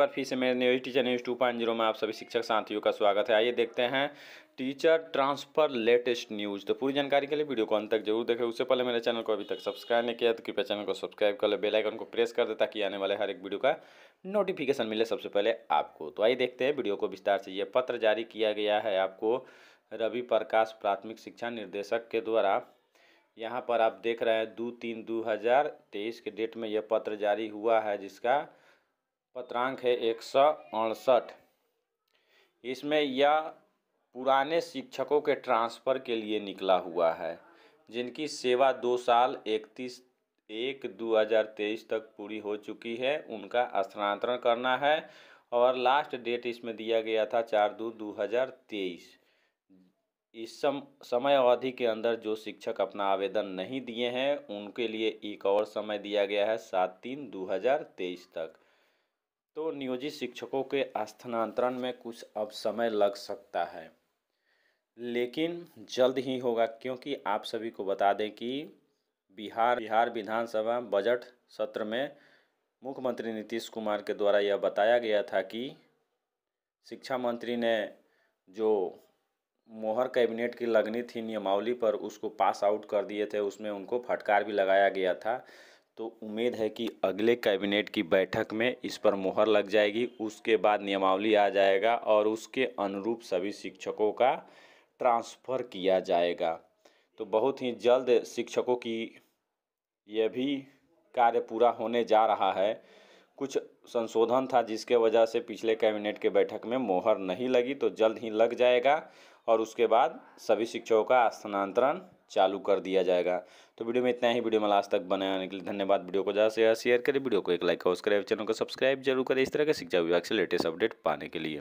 बार फिर से मेरे news teacher news two point zero में आप सभी शिक्षक साथियों का स्वागत है आइए देखते हैं टीचर ट्रांसफ़र लेटेस्ट न्यूज़ तो पूरी जानकारी के लिए वीडियो को अंत तक जरूर देखें उससे पहले मेरे चैनल को अभी तक सब्सक्राइब नहीं किया तो कृपया चैनल को सब्सक्राइब कर ले बेलाइकन को प्रेस कर दे ताकि आने वाले हर एक वीडियो का नोटिफिकेशन मिले सबसे पहले आपको तो आइए देखते हैं वीडियो को विस्तार से ये पत्र जारी किया गया है आपको रवि प्रकाश प्राथमिक शिक्षा निर्देशक के द्वारा यहाँ पर आप देख रहे हैं दो तीन दो हज़ार तेईस के डेट में यह पत्र जारी हुआ है जिसका पत्रांक है एक सौ अड़सठ इसमें यह पुराने शिक्षकों के ट्रांसफ़र के लिए निकला हुआ है जिनकी सेवा दो साल इकतीस एक दो हज़ार तेईस तक पूरी हो चुकी है उनका स्थानांतरण करना है और लास्ट डेट इसमें दिया गया था चार दो दो हज़ार तेईस इस सम समय अवधि के अंदर जो शिक्षक अपना आवेदन नहीं दिए हैं उनके लिए एक और समय दिया गया है सात तीन दो हज़ार तेईस तक तो नियोजित शिक्षकों के स्थानांतरण में कुछ अब समय लग सकता है लेकिन जल्द ही होगा क्योंकि आप सभी को बता दें कि बिहार बिहार विधानसभा बजट सत्र में मुख्यमंत्री नीतीश कुमार के द्वारा यह बताया गया था कि शिक्षा मंत्री ने जो मोहर कैबिनेट की लगनी थी नियमावली पर उसको पास आउट कर दिए थे उसमें उनको फटकार भी लगाया गया था तो उम्मीद है कि अगले कैबिनेट की बैठक में इस पर मुहर लग जाएगी उसके बाद नियमावली आ जाएगा और उसके अनुरूप सभी शिक्षकों का ट्रांसफ़र किया जाएगा तो बहुत ही जल्द शिक्षकों की यह भी कार्य पूरा होने जा रहा है कुछ संशोधन था जिसके वजह से पिछले कैबिनेट के बैठक में मोहर नहीं लगी तो जल्द ही लग जाएगा और उसके बाद सभी शिक्षकों का स्थानांतरण चालू कर दिया जाएगा तो वीडियो में इतना ही वीडियो में लास्ट तक बने आने के लिए धन्यवाद वीडियो को ज़्यादा से ज़्यादा शेयर करें वीडियो को एक लाइक और उसके चैनल को सब्सक्राइब जरूर करें इस तरह के शिक्षा विभाग से लेटेस्ट अपडेट पाने के लिए